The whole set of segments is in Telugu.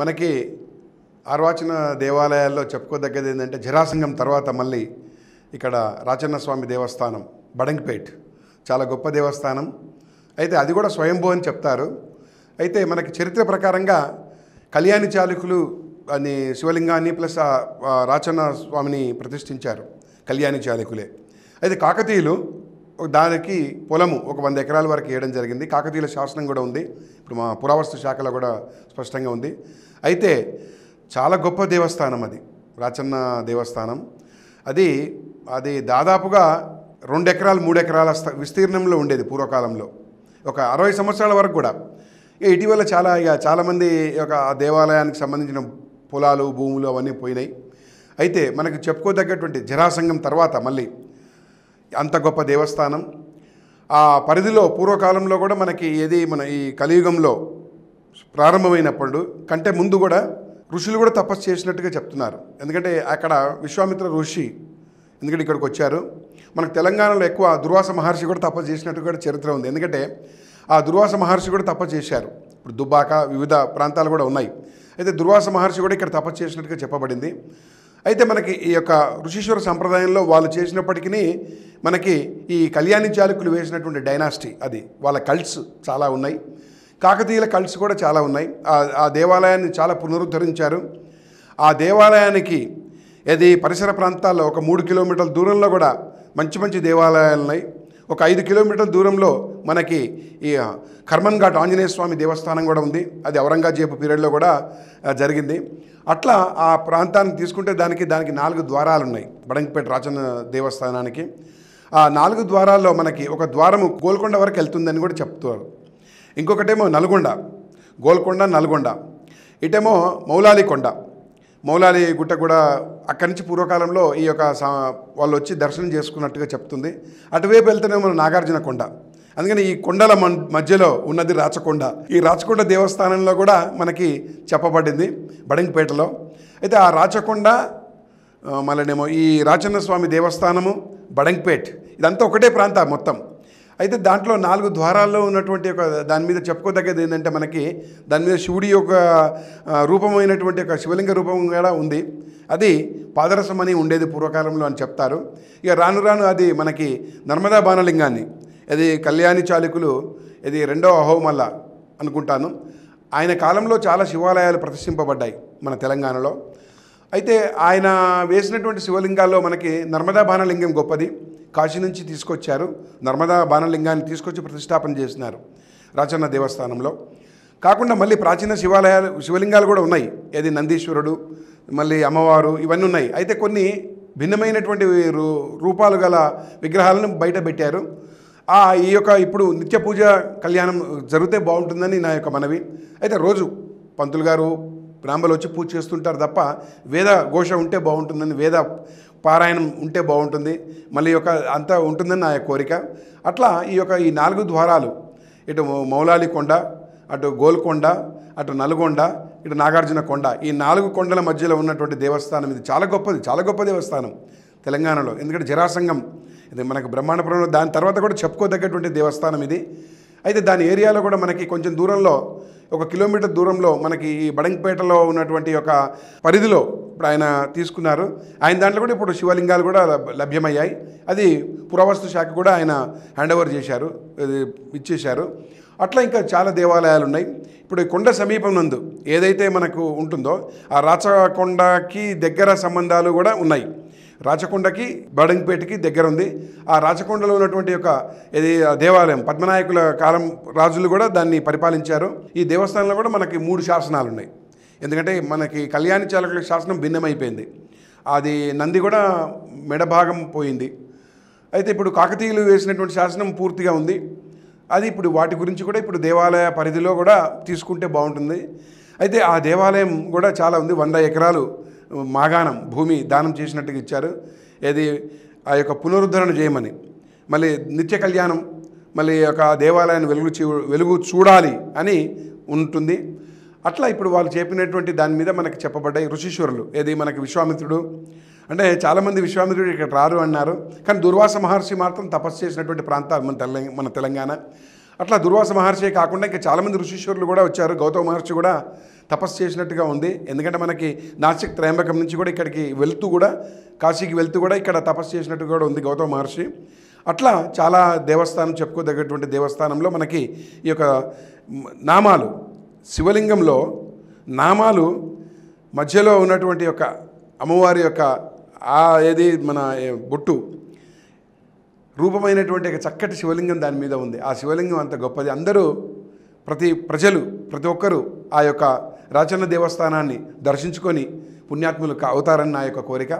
మనకి అర్వాచన దేవాలయాల్లో చెప్పుకోదగ్గది ఏంటంటే జరాసంగం తర్వాత మళ్ళీ ఇక్కడ రాచన్న స్వామి దేవస్థానం బడంగిపేట్ చాలా గొప్ప దేవస్థానం అయితే అది కూడా స్వయంభూ అని చెప్తారు అయితే మనకి చరిత్ర ప్రకారంగా కళ్యాణి చాలుకులు అని శివలింగాన్ని ప్లస్ రాచన్న స్వామిని ప్రతిష్ఠించారు కళ్యాణి చాలుకులే అయితే కాకతీయులు దానికి పొలము ఒక వంద ఎకరాల వరకు వేయడం జరిగింది కాకతీయుల శాసనం కూడా ఉంది ఇప్పుడు మా పురావస్తు శాఖలో కూడా స్పష్టంగా ఉంది అయితే చాలా గొప్ప దేవస్థానం అది రాచన్న దేవస్థానం అది అది దాదాపుగా రెండు ఎకరాలు మూడు ఎకరాల విస్తీర్ణంలో ఉండేది పూర్వకాలంలో ఒక అరవై సంవత్సరాల వరకు కూడా ఇటీవల చాలా ఇక చాలామంది ఒక దేవాలయానికి సంబంధించిన పొలాలు భూములు అవన్నీ పోయినాయి అయితే మనకు చెప్పుకోదగ్గటువంటి జరాసంగం తర్వాత మళ్ళీ అంత గొప్ప దేవస్థానం ఆ పరిధిలో పూర్వకాలంలో కూడా మనకి ఏది మన ఈ కలియుగంలో ప్రారంభమైనప్పుడు కంటే ముందు కూడా ఋషులు కూడా తపస్సు చేసినట్టుగా చెప్తున్నారు ఎందుకంటే అక్కడ విశ్వామిత్ర ఋషి ఎందుకంటే ఇక్కడికి వచ్చారు మనకు తెలంగాణలో ఎక్కువ దుర్వాస మహర్షి కూడా తపస్సు చేసినట్టు కూడా చరిత్ర ఉంది ఎందుకంటే ఆ దుర్వాస మహర్షి కూడా తపస్సు చేశారు ఇప్పుడు దుబ్బాక వివిధ ప్రాంతాలు కూడా ఉన్నాయి అయితే దుర్వాస మహర్షి కూడా ఇక్కడ తపస్సు చేసినట్టుగా చెప్పబడింది అయితే మనకి ఈ యొక్క ఋషీశ్వర సంప్రదాయంలో వాళ్ళు చేసినప్పటికీ మనకి ఈ కళ్యాణి చాలుకులు వేసినటువంటి డైనాసిటీ అది వాళ్ళ కల్ట్స్ చాలా ఉన్నాయి కాకతీయుల కల్ట్స్ కూడా చాలా ఉన్నాయి ఆ దేవాలయాన్ని చాలా పునరుద్ధరించారు ఆ దేవాలయానికి అది పరిసర ప్రాంతాల్లో ఒక మూడు కిలోమీటర్ల దూరంలో కూడా మంచి మంచి దేవాలయాలు ఉన్నాయి ఒక ఐదు కిలోమీటర్ల దూరంలో మనకి ఈ కర్మన్ ఘాట్ ఆంజనేయ స్వామి దేవస్థానం కూడా ఉంది అది ఔరంగజేబు పీరియడ్లో కూడా జరిగింది అట్లా ఆ ప్రాంతాన్ని తీసుకుంటే దానికి దానికి నాలుగు ద్వారాలు ఉన్నాయి బడంగిపేట రాచన్న దేవస్థానానికి ఆ నాలుగు ద్వారాల్లో మనకి ఒక ద్వారము గోల్కొండ వరకు వెళ్తుందని కూడా చెప్తారు ఇంకొకటేమో నల్గొండ గోల్కొండ నల్గొండ ఇటేమో మౌలాలి కొండ మౌలాలి గుట్ట కూడా అక్కడి నుంచి పూర్వకాలంలో ఈ యొక్క వాళ్ళు వచ్చి దర్శనం చేసుకున్నట్టుగా చెప్తుంది అటువైపు వెళ్తేనే మన నాగార్జున కొండ అందుకని ఈ కొండల మధ్యలో ఉన్నది రాచకొండ ఈ రాచకొండ దేవస్థానంలో కూడా మనకి చెప్పబడింది బడంగిపేటలో అయితే ఆ రాచకొండ మళ్ళనేమో ఈ రాచన్న స్వామి దేవస్థానము బడంగిపేట్ ఇదంతా ఒకటే ప్రాంతం మొత్తం అయితే దాంట్లో నాలుగు ద్వారాల్లో ఉన్నటువంటి ఒక దాని మీద చెప్పుకోదగ్గది ఏంటంటే మనకి దాని మీద శివుడి యొక్క రూపమైనటువంటి ఒక శివలింగ రూపం కూడా ఉంది అది పాదరసం అని ఉండేది పూర్వకాలంలో అని చెప్తారు ఇక రాను రాను అది మనకి నర్మదా బాణలింగాన్ని అది కళ్యాణి చాలుకులు ఇది రెండో అహోమల్ల అనుకుంటాను ఆయన కాలంలో చాలా శివాలయాలు ప్రదర్శింపబడ్డాయి మన తెలంగాణలో అయితే ఆయన వేసినటువంటి శివలింగాల్లో మనకి నర్మదా బాణలింగం గొప్పది కాశీ నుంచి తీసుకొచ్చారు నర్మదా బాణలింగాన్ని తీసుకొచ్చి ప్రతిష్టాపన చేసినారు రాచన్న దేవస్థానంలో కాకుండా మళ్ళీ ప్రాచీన శివాలయాలు శివలింగాలు కూడా ఉన్నాయి ఏది నందీశ్వరుడు మళ్ళీ అమ్మవారు ఇవన్నీ ఉన్నాయి అయితే కొన్ని భిన్నమైనటువంటి రూ రూపాలు గల విగ్రహాలను బయట పెట్టారు ఆ ఈ యొక్క ఇప్పుడు నిత్య పూజ కళ్యాణం జరిగితే బాగుంటుందని నా యొక్క మనవి అయితే రోజు పంతులు గారు బ్రాహ్మలు వచ్చి పూజ చేస్తుంటారు తప్ప వేద ఘోష ఉంటే బాగుంటుందని వేద పారాయణం ఉంటే బాగుంటుంది మళ్ళీ యొక్క అంతా ఉంటుందని నా కోరిక అట్లా ఈ యొక్క ఈ నాలుగు ద్వారాలు ఇటు మౌలాలి కొండ అటు గోల్కొండ అటు నల్గొండ ఇటు నాగార్జున కొండ ఈ నాలుగు కొండల మధ్యలో ఉన్నటువంటి దేవస్థానం ఇది చాలా గొప్పది చాలా గొప్ప దేవస్థానం తెలంగాణలో ఎందుకంటే జరాసంగం ఇది మనకు బ్రహ్మాండపురంలో దాని తర్వాత కూడా చెప్పుకోదగ్గటువంటి దేవస్థానం ఇది అయితే దాని ఏరియాలో కూడా మనకి కొంచెం దూరంలో ఒక కిలోమీటర్ దూరంలో మనకి ఈ బడంగపేటలో ఉన్నటువంటి ఒక పరిధిలో ఇప్పుడు ఆయన తీసుకున్నారు ఆయన దాంట్లో కూడా ఇప్పుడు శివలింగాలు కూడా లభ్యమయ్యాయి అది పురావస్తు శాఖ కూడా ఆయన హ్యాండ్ ఓవర్ చేశారు ఇచ్చేశారు అట్లా ఇంకా చాలా దేవాలయాలు ఉన్నాయి ఇప్పుడు కొండ సమీపం నందు ఏదైతే మనకు ఉంటుందో ఆ రాచకొండకి దగ్గర సంబంధాలు కూడా ఉన్నాయి రాచకొండకి బడంగిపేటకి దగ్గర ఉంది ఆ రాచకొండలో ఉన్నటువంటి ఒక ఇది దేవాలయం పద్మనాయకుల కాలం రాజులు కూడా దాన్ని పరిపాలించారు ఈ దేవస్థానంలో కూడా మనకి మూడు శాసనాలు ఉన్నాయి ఎందుకంటే మనకి కళ్యాణి చాలకుల శాసనం భిన్నమైపోయింది అది నంది కూడా మెడభాగం పోయింది అయితే ఇప్పుడు కాకతీయులు వేసినటువంటి శాసనం పూర్తిగా ఉంది అది ఇప్పుడు వాటి గురించి కూడా ఇప్పుడు దేవాలయ పరిధిలో కూడా తీసుకుంటే బాగుంటుంది అయితే ఆ దేవాలయం కూడా చాలా ఉంది వంద ఎకరాలు మాగాణం భూమి దానం చేసినట్టుగా ఇచ్చారు ఏది ఆ యొక్క పునరుద్ధరణ చేయమని మళ్ళీ నిత్య కళ్యాణం మళ్ళీ యొక్క దేవాలయాన్ని వెలుగు వెలుగు చూడాలి అని ఉంటుంది అట్లా ఇప్పుడు వాళ్ళు చెప్పినటువంటి దాని మీద మనకి చెప్పబడ్డాయి ఋషీశ్వరులు ఏది మనకి విశ్వామిత్రుడు అంటే చాలామంది విశ్వామిత్రుడు ఇక్కడ రారు అన్నారు కానీ దుర్వాస మహర్షి మాత్రం తపస్సు చేసినటువంటి ప్రాంతాలు మన తెలంగాణ మన తెలంగాణ అట్లా దుర్వాస మహర్షి కాకుండా ఇంకా చాలామంది ఋషీశ్వరులు కూడా వచ్చారు గౌతమ మహర్షి కూడా తపస్సు చేసినట్టుగా ఉంది ఎందుకంటే మనకి నాసిక్ త్రయంబకం నుంచి కూడా ఇక్కడికి వెళ్తూ కూడా కాశీకి వెళ్తూ కూడా ఇక్కడ తపస్సు చేసినట్టు కూడా ఉంది గౌతమ మహర్షి అట్లా చాలా దేవస్థానం చెప్పుకోదగ్గటువంటి దేవస్థానంలో మనకి ఈ యొక్క నామాలు శివలింగంలో నామాలు మధ్యలో ఉన్నటువంటి యొక్క అమ్మవారి యొక్క ఆ ఏది మన బొట్టు రూపమైనటువంటి ఒక చక్కటి శివలింగం దాని మీద ఉంది ఆ శివలింగం అంత గొప్పది అందరూ ప్రతి ప్రజలు ప్రతి ఒక్కరూ ఆ యొక్క రాచన్న దేవస్థానాన్ని దర్శించుకొని పుణ్యాత్ములు అవుతారని నా యొక్క కోరిక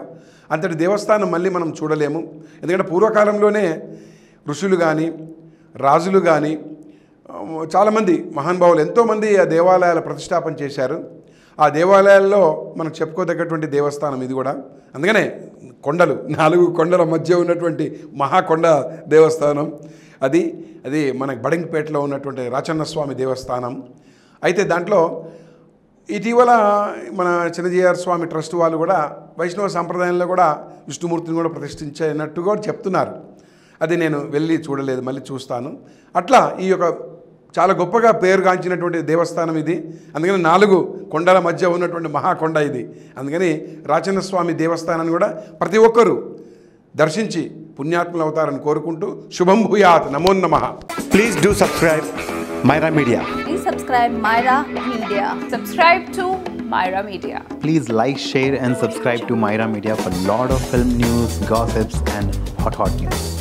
అంతటి దేవస్థానం మళ్ళీ మనం చూడలేము ఎందుకంటే పూర్వకాలంలోనే ఋషులు కానీ రాజులు కానీ చాలామంది మహానుభావులు ఎంతోమంది ఆ దేవాలయాల ప్రతిష్టాపన చేశారు ఆ దేవాలయాల్లో మనం చెప్పుకోదగ్గటువంటి దేవస్థానం ఇది కూడా అందుకనే కొండలు నాలుగు కొండల మధ్య ఉన్నటువంటి మహాకొండ దేవస్థానం అది అది మన బడింగ్పేటలో ఉన్నటువంటి రాచన్నస్వామి దేవస్థానం అయితే దాంట్లో ఇటీవల మన చిన్నజీఆర్ స్వామి ట్రస్ట్ వాళ్ళు కూడా వైష్ణవ సంప్రదాయంలో కూడా విష్ణుమూర్తిని కూడా ప్రతిష్ఠించినట్టుగా కూడా చెప్తున్నారు అది నేను వెళ్ళి చూడలేదు మళ్ళీ చూస్తాను అట్లా ఈ యొక్క చాలా గొప్పగా పేరుగాంచినటువంటి దేవస్థానం ఇది అందుకని నాలుగు కొండల మధ్య ఉన్నటువంటి మహాకొండ ఇది అందుకని రాచనస్వామి దేవస్థానాన్ని కూడా ప్రతి ఒక్కరూ దర్శించి పుణ్యాత్మలు అవుతారని కోరుకుంటూ శుభం భూయాత్ నమో నమ please do subscribe Myra media please subscribe Myra media subscribe to Myra media please like share and subscribe to Myra media for lot of film news gossips and hot hot news